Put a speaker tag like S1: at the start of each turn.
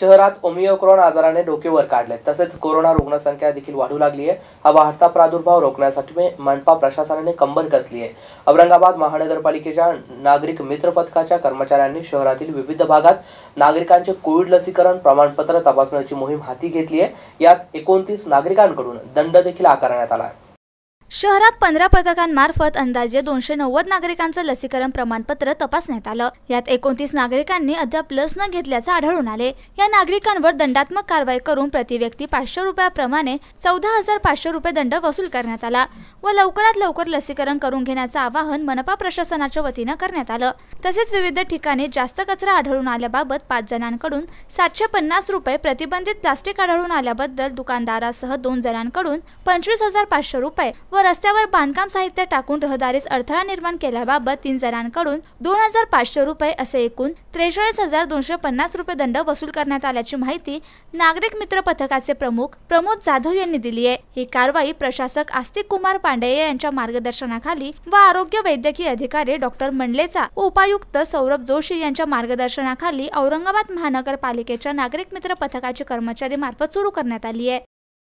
S1: शहरात ओमिओक्रॉन आजाराने डोकेवर काढले तसेच कोरोना रुग्णसंख्या देखील वाढू लागली आहे हा वाढता प्रादुर्भाव रोखण्यासाठी मनपा प्रशासनाने कंबर कसली आहे औरंगाबाद महानगरपालिकेच्या नागरिक मित्र पथकाच्या कर्मचाऱ्यांनी शहरातील विविध भागात नागरिकांचे कोविड लसीकरण प्रमाणपत्र तपासण्याची मोहीम हाती घेतली आहे यात एकोणतीस नागरिकांकडून दंड देखील आकारण्यात आला आहे
S2: शहरात पंधरा पथकांमार्फत अंदाजे दोनशे नव्वद नागरिकांचं लसीकरण प्रमाणपत्र तपासण्यात आलं यात एकोणतीस नागरिकांनी अद्याप लस न घेतल्याचं आढळून आले या नागरिकांवर दंडात्मक कारवाई करून प्रति व्यक्ती पाचशे रुपयाप्रमाणे चौदा हजार पाचशे रुपये दंड वसूल करण्यात आला व लवकरात लवकर लसीकरण करून घेण्याचं आवाहन मनपा प्रशासनाच्या वतीनं करण्यात आलं तसेच विविध ठिकाणी जास्त कचरा आढळून आल्याबाबत पाच जणांकडून सातशे पन्नास रुपये प्रतिबंधित प्लास्टिक आढळून आल्याबद्दल दुकानदारासह दोन जणांकडून पंचवीस हजार पाचशे रुपये व रस्त्यावर बांधकाम साहित्य टाकून रहदारीस अडथळा निर्माण केल्याबाबत तीन जणांकडून दोन हजार पाचशे रुपये असे एकूण त्रेचाळीस हजार दोनशे पन्नास रुपये दंड वसूल करण्यात आल्याची माहिती नागरिक मित्र पथकाचे प्रमुख प्रमोद जाधव यांनी दिली आहे ही कारवाई प्रशासक आस्तिक कुमार पांडे यांच्या मार्गदर्शनाखाली व आरोग्य वैद्यकीय अधिकारी डॉक्टर मंडलेचा उपायुक्त सौरभ जोशी यांच्या मार्गदर्शनाखाली औरंगाबाद महानगरपालिकेच्या नागरिक मित्र पथकाचे कर्मचारी मार्फत सुरू करण्यात आली आहे